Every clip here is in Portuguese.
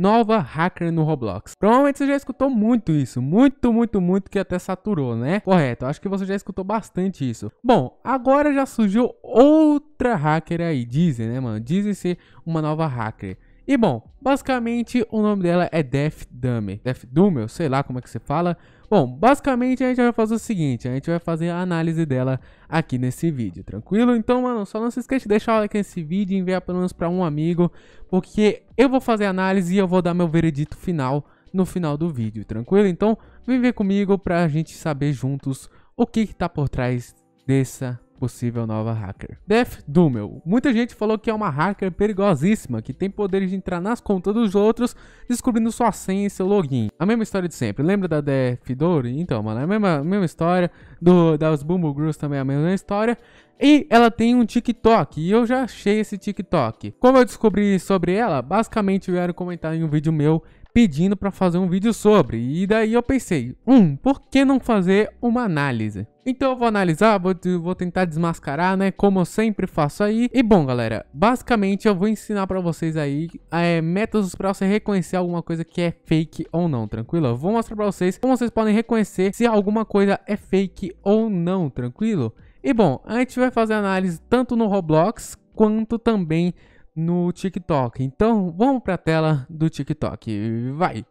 nova hacker no Roblox. Provavelmente você já escutou muito isso, muito, muito, muito, que até saturou, né? Correto, acho que você já escutou bastante isso. Bom, agora já surgiu outra hacker aí, dizem, né, mano? Dizem ser uma nova hacker. E bom, basicamente o nome dela é Death Dummy. Death Dummy, sei lá como é que se fala. Bom, basicamente a gente vai fazer o seguinte, a gente vai fazer a análise dela aqui nesse vídeo, tranquilo? Então, mano, só não se esqueça de deixar o like nesse vídeo e enviar pelo menos pra um amigo, porque eu vou fazer a análise e eu vou dar meu veredito final no final do vídeo, tranquilo? Então, vem ver comigo pra gente saber juntos o que, que tá por trás dessa possível nova hacker. Death Dummel. Muita gente falou que é uma hacker perigosíssima, que tem poderes de entrar nas contas dos outros, descobrindo sua senha e seu login. A mesma história de sempre. Lembra da Death Dory? Então, mano, é a mesma, mesma história. Do, das Bumble também é a mesma história. E ela tem um TikTok, e eu já achei esse TikTok. Como eu descobri sobre ela? Basicamente vieram comentar em um vídeo meu pedindo para fazer um vídeo sobre. E daí eu pensei, hum, por que não fazer uma análise? Então eu vou analisar, vou, vou, tentar desmascarar, né? Como eu sempre faço aí. E bom, galera, basicamente eu vou ensinar para vocês aí é, métodos para você reconhecer alguma coisa que é fake ou não, tranquilo? Eu vou mostrar para vocês como vocês podem reconhecer se alguma coisa é fake ou não, tranquilo? E bom, a gente vai fazer análise tanto no Roblox quanto também no TikTok. Então, vamos para a tela do TikTok. Vai!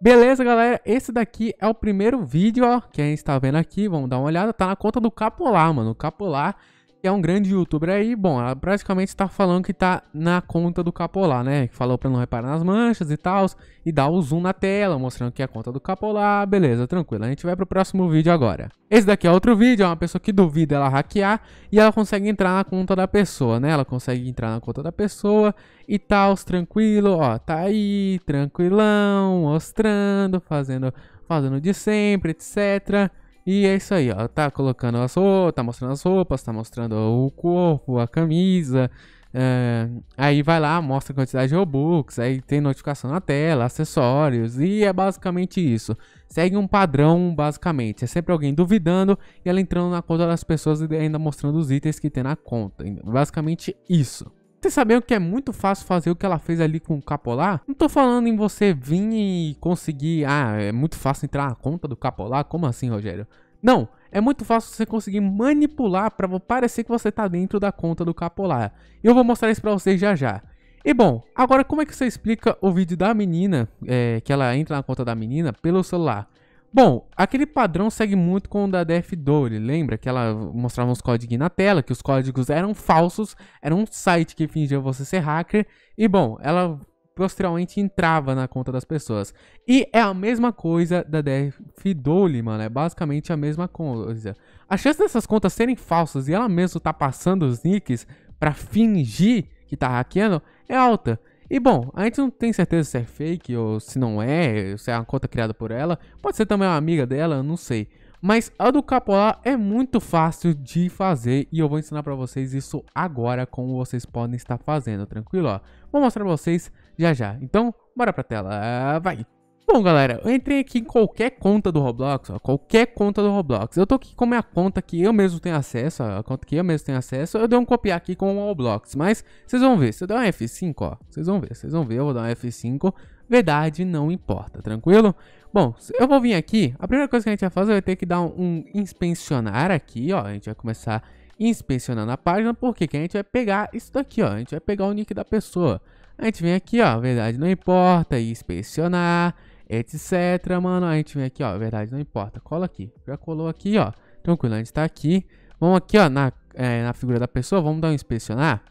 Beleza, galera? Esse daqui é o primeiro vídeo, ó, que a gente tá vendo aqui. Vamos dar uma olhada. Tá na conta do Capolar, mano. O Capolar, que é um grande youtuber aí, bom, ela praticamente está falando que tá na conta do Capolar, né? Que falou para não reparar nas manchas e tal, e dá o zoom na tela, mostrando que é a conta do Capolar, beleza, tranquilo. A gente vai pro próximo vídeo agora. Esse daqui é outro vídeo, é uma pessoa que duvida ela hackear e ela consegue entrar na conta da pessoa, né? Ela consegue entrar na conta da pessoa e tal, tranquilo, ó, tá aí, tranquilão, mostrando, fazendo, fazendo de sempre, etc. E é isso aí, ó. Tá colocando as roupas, tá mostrando as roupas, tá mostrando o corpo, a camisa. É, aí vai lá, mostra a quantidade de Robux, aí tem notificação na tela, acessórios, e é basicamente isso. Segue um padrão, basicamente. É sempre alguém duvidando e ela entrando na conta das pessoas e ainda mostrando os itens que tem na conta. Basicamente isso. Vocês sabiam que é muito fácil fazer o que ela fez ali com o Capolar? Não tô falando em você vir e conseguir. Ah, é muito fácil entrar na conta do Capolar? Como assim, Rogério? Não, é muito fácil você conseguir manipular para parecer que você tá dentro da conta do Capolar. Eu vou mostrar isso para vocês já já. E bom, agora como é que você explica o vídeo da menina, é, que ela entra na conta da menina pelo celular? Bom, aquele padrão segue muito com o da Def Dory, lembra? Que ela mostrava uns códigos na tela, que os códigos eram falsos, era um site que fingia você ser hacker, e bom, ela posteriormente entrava na conta das pessoas. E é a mesma coisa da Def Dole, mano, é basicamente a mesma coisa. A chance dessas contas serem falsas e ela mesmo tá passando os nicks para fingir que tá hackeando é alta. E bom, a gente não tem certeza se é fake ou se não é, se é uma conta criada por ela. Pode ser também uma amiga dela, não sei. Mas a do Capolar é muito fácil de fazer e eu vou ensinar para vocês isso agora como vocês podem estar fazendo, tranquilo? Ó. Vou mostrar para vocês já já. Então, bora pra tela, vai! Bom, galera, eu entrei aqui em qualquer conta do Roblox, ó, qualquer conta do Roblox. Eu tô aqui com minha conta que eu mesmo tenho acesso, a conta que eu mesmo tenho acesso. Eu dei um copiar aqui com o Roblox, mas vocês vão ver. Se eu der um F5, ó, vocês vão ver, vocês vão ver, eu vou dar um F5. Verdade não importa, tranquilo? Bom, eu vou vir aqui, a primeira coisa que a gente vai fazer vai ter que dar um, um inspecionar aqui, ó. A gente vai começar inspecionando a página, porque que a gente vai pegar isso daqui, ó. A gente vai pegar o nick da pessoa. A gente vem aqui, ó, verdade não importa, inspecionar etc. Mano, a gente vem aqui, ó, é verdade não importa, cola aqui. Já colou aqui, ó, tranquilo, a gente tá aqui. Vamos aqui, ó, na, é, na figura da pessoa, vamos dar um inspecionar.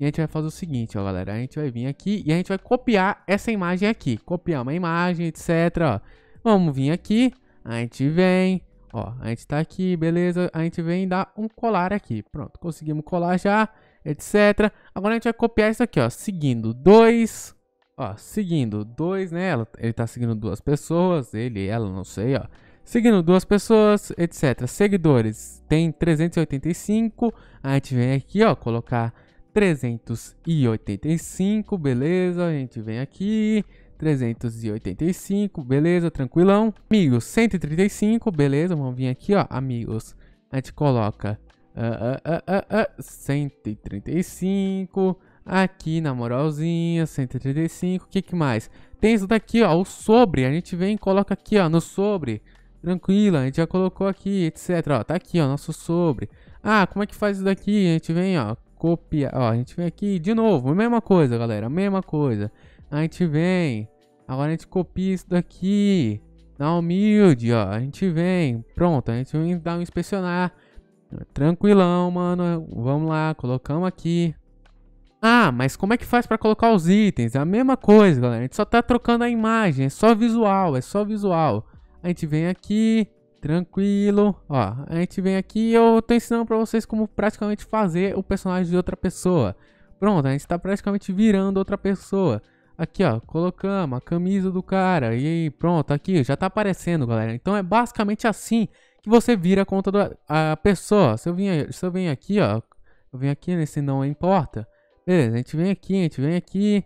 E a gente vai fazer o seguinte, ó, galera, a gente vai vir aqui e a gente vai copiar essa imagem aqui. Copiar uma imagem, etc, ó. Vamos vir aqui, a gente vem, ó, a gente tá aqui, beleza, a gente vem dar um colar aqui. Pronto, conseguimos colar já, etc. Agora a gente vai copiar isso aqui, ó, seguindo dois Ó, seguindo dois, né? Ela, ele tá seguindo duas pessoas, ele, ela, não sei, ó. Seguindo duas pessoas, etc. Seguidores tem 385. A gente vem aqui, ó, colocar 385, beleza? A gente vem aqui, 385, beleza? Tranquilão. Amigos, 135, beleza? Vamos vir aqui, ó, amigos. A gente coloca uh, uh, uh, uh, uh 135, aqui na moralzinha, 135, o que, que mais? Tem isso daqui, ó, o sobre, a gente vem e coloca aqui, ó, no sobre, tranquilo a gente já colocou aqui, etc, ó, tá aqui, ó, nosso sobre. Ah, como é que faz isso daqui? A gente vem, ó, copia, ó, a gente vem aqui de novo, mesma coisa, galera, mesma coisa. A gente vem, agora a gente copia isso daqui, na humilde, ó, a gente vem, pronto, a gente vem dar um inspecionar. Tranquilão, mano, vamos lá, colocamos aqui, ah, mas como é que faz para colocar os itens? É a mesma coisa, galera. A gente só tá trocando a imagem, é só visual, é só visual. A gente vem aqui, tranquilo. Ó, a gente vem aqui e eu tô ensinando para vocês como praticamente fazer o personagem de outra pessoa. Pronto, a gente tá praticamente virando outra pessoa. Aqui, ó, colocamos a camisa do cara e pronto, aqui, já tá aparecendo, galera. Então é basicamente assim que você vira a conta da pessoa. Se eu, vim, se eu vim aqui, ó, eu venho aqui nesse não importa Beleza, a gente vem aqui, a gente vem aqui.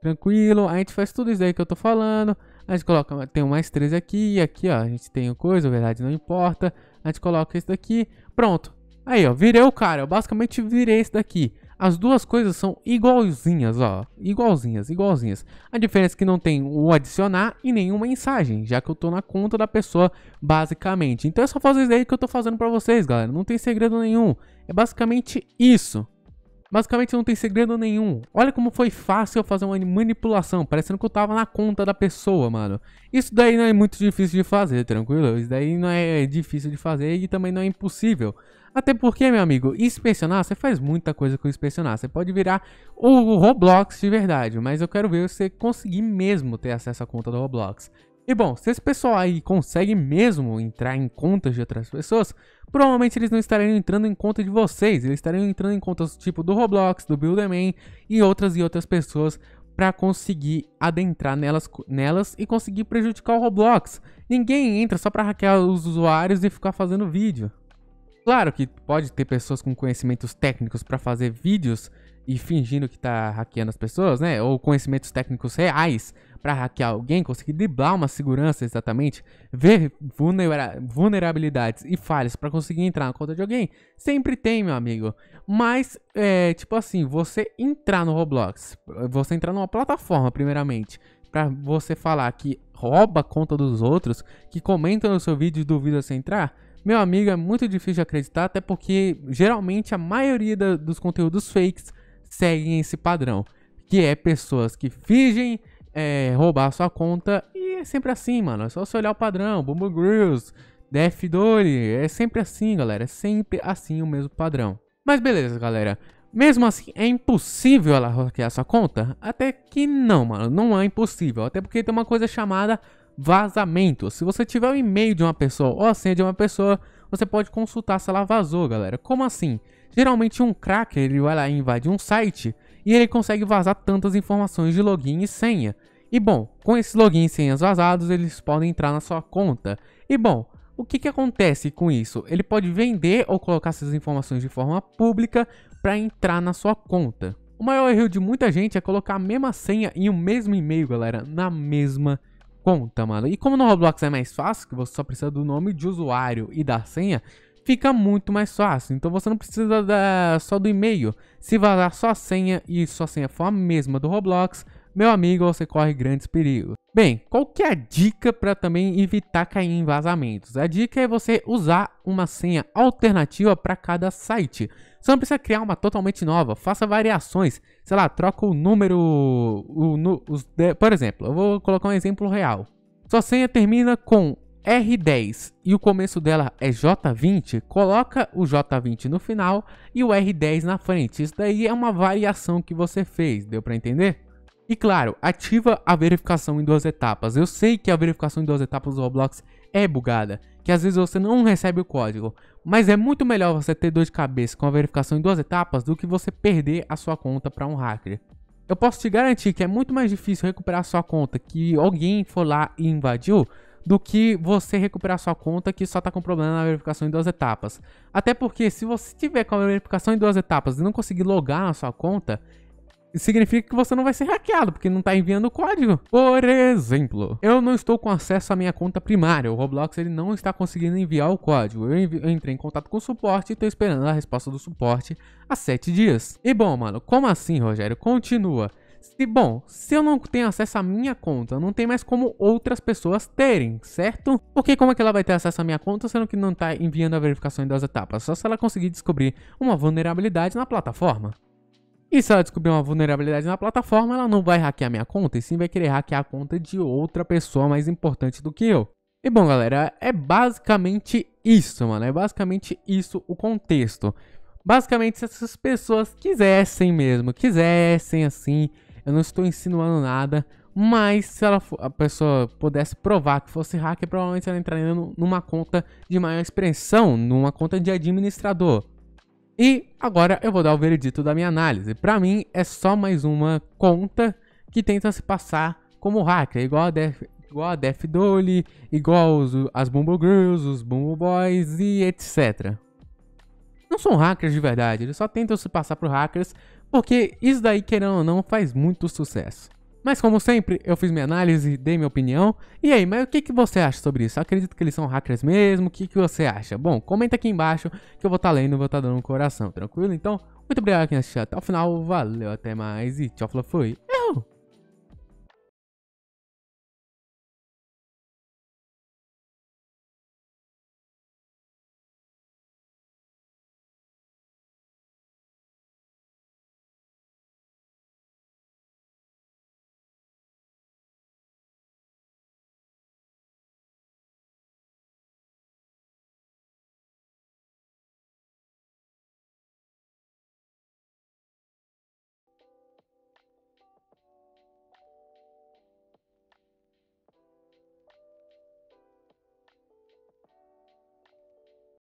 Tranquilo. A gente faz tudo isso aí que eu tô falando. A gente coloca, tem um mais três aqui. E aqui, ó, a gente tem o coisa, verdade não importa. A gente coloca isso daqui. Pronto. Aí, ó, virei o cara. Eu basicamente virei isso daqui. As duas coisas são igualzinhas, ó. Igualzinhas, igualzinhas. A diferença é que não tem o adicionar e nenhuma mensagem, já que eu tô na conta da pessoa, basicamente. Então é só fazer isso aí que eu tô fazendo pra vocês, galera. Não tem segredo nenhum. É basicamente isso. Basicamente não tem segredo nenhum. Olha como foi fácil eu fazer uma manipulação, parecendo que eu tava na conta da pessoa, mano. Isso daí não é muito difícil de fazer, tranquilo? Isso daí não é difícil de fazer e também não é impossível. Até porque, meu amigo, inspecionar, você faz muita coisa com inspecionar. Você pode virar o Roblox de verdade, mas eu quero ver você conseguir mesmo ter acesso à conta do Roblox. E bom, se esse pessoal aí consegue mesmo entrar em contas de outras pessoas, provavelmente eles não estariam entrando em conta de vocês, eles estariam entrando em contas tipo do Roblox, do Builderman e outras e outras pessoas para conseguir adentrar nelas, nelas e conseguir prejudicar o Roblox. Ninguém entra só para hackear os usuários e ficar fazendo vídeo. Claro que pode ter pessoas com conhecimentos técnicos para fazer vídeos e fingindo que tá hackeando as pessoas, né? Ou conhecimentos técnicos reais para hackear alguém, conseguir driblar uma segurança exatamente, ver vulnera vulnerabilidades e falhas para conseguir entrar na conta de alguém, sempre tem, meu amigo. Mas, é, tipo assim, você entrar no Roblox, você entrar numa plataforma, primeiramente, para você falar que rouba a conta dos outros, que comentam no seu vídeo e duvida se entrar, meu amigo, é muito difícil de acreditar, até porque geralmente a maioria da, dos conteúdos fakes seguem esse padrão, que é pessoas que fingem é, roubar sua conta e é sempre assim, mano. É só você olhar o padrão, Bumble Grills, Def Dory, é sempre assim, galera. É sempre assim o mesmo padrão. Mas beleza, galera. Mesmo assim, é impossível ela hackear sua conta? Até que não, mano, não é impossível. Até porque tem uma coisa chamada vazamento. Se você tiver o um e-mail de uma pessoa ou a senha de uma pessoa, você pode consultar se ela vazou, galera. Como assim? Geralmente um cracker ele vai lá e invade um site e ele consegue vazar tantas informações de login e senha. E bom, com esses login e senhas vazados, eles podem entrar na sua conta. E bom, o que, que acontece com isso? Ele pode vender ou colocar essas informações de forma pública para entrar na sua conta. O maior erro de muita gente é colocar a mesma senha e o mesmo e-mail, galera, na mesma conta, mano. E como no Roblox é mais fácil, que você só precisa do nome de usuário e da senha, fica muito mais fácil. Então você não precisa da, só do e-mail. Se vazar só a senha e sua senha for a mesma do Roblox, meu amigo, você corre grandes perigos. Bem, qual que é a dica para também evitar cair em vazamentos? A dica é você usar uma senha alternativa para cada site. Você não precisa criar uma totalmente nova, faça variações. Sei lá, troca o número. O, no, os, por exemplo, eu vou colocar um exemplo real. Sua senha termina com R10 e o começo dela é J20, coloca o J20 no final e o R10 na frente. Isso daí é uma variação que você fez, deu para entender? E claro, ativa a verificação em duas etapas. Eu sei que a verificação em duas etapas do Roblox é bugada, que às vezes você não recebe o código, mas é muito melhor você ter dor de cabeça com a verificação em duas etapas do que você perder a sua conta para um hacker. Eu posso te garantir que é muito mais difícil recuperar sua conta que alguém foi lá e invadiu do que você recuperar sua conta que só está com problema na verificação em duas etapas. Até porque se você tiver com a verificação em duas etapas e não conseguir logar na sua conta, significa que você não vai ser hackeado, porque não está enviando o código. Por exemplo, eu não estou com acesso à minha conta primária. O Roblox ele não está conseguindo enviar o código. Eu, eu entrei em contato com o suporte e estou esperando a resposta do suporte há 7 dias. E bom, mano, como assim, Rogério? Continua. Se, bom, se eu não tenho acesso à minha conta, não tem mais como outras pessoas terem, certo? Porque como é que ela vai ter acesso à minha conta, sendo que não está enviando a verificação das etapas? Só se ela conseguir descobrir uma vulnerabilidade na plataforma. E se ela descobrir uma vulnerabilidade na plataforma, ela não vai hackear minha conta e sim vai querer hackear a conta de outra pessoa mais importante do que eu. E bom, galera, é basicamente isso, mano. É basicamente isso o contexto. Basicamente, se essas pessoas quisessem mesmo, quisessem assim, eu não estou insinuando nada, mas se ela, a pessoa pudesse provar que fosse hacker, provavelmente ela entraria numa conta de maior expressão, numa conta de administrador. E agora eu vou dar o veredito da minha análise. Para mim é só mais uma conta que tenta se passar como hacker, igual a Def, igual a Def Dolly, igual os, as Bumble Girls, os Bumble Boys e etc. Não são hackers de verdade, eles só tentam se passar por hackers porque isso daí, querendo ou não, faz muito sucesso. Mas como sempre, eu fiz minha análise, dei minha opinião. E aí, mas o que, que você acha sobre isso? acredito que eles são hackers mesmo? O que, que você acha? Bom, comenta aqui embaixo que eu vou estar tá lendo e vou estar tá dando um coração, tranquilo? Então, muito obrigado quem assistiu até o final, valeu, até mais e tchau, fui!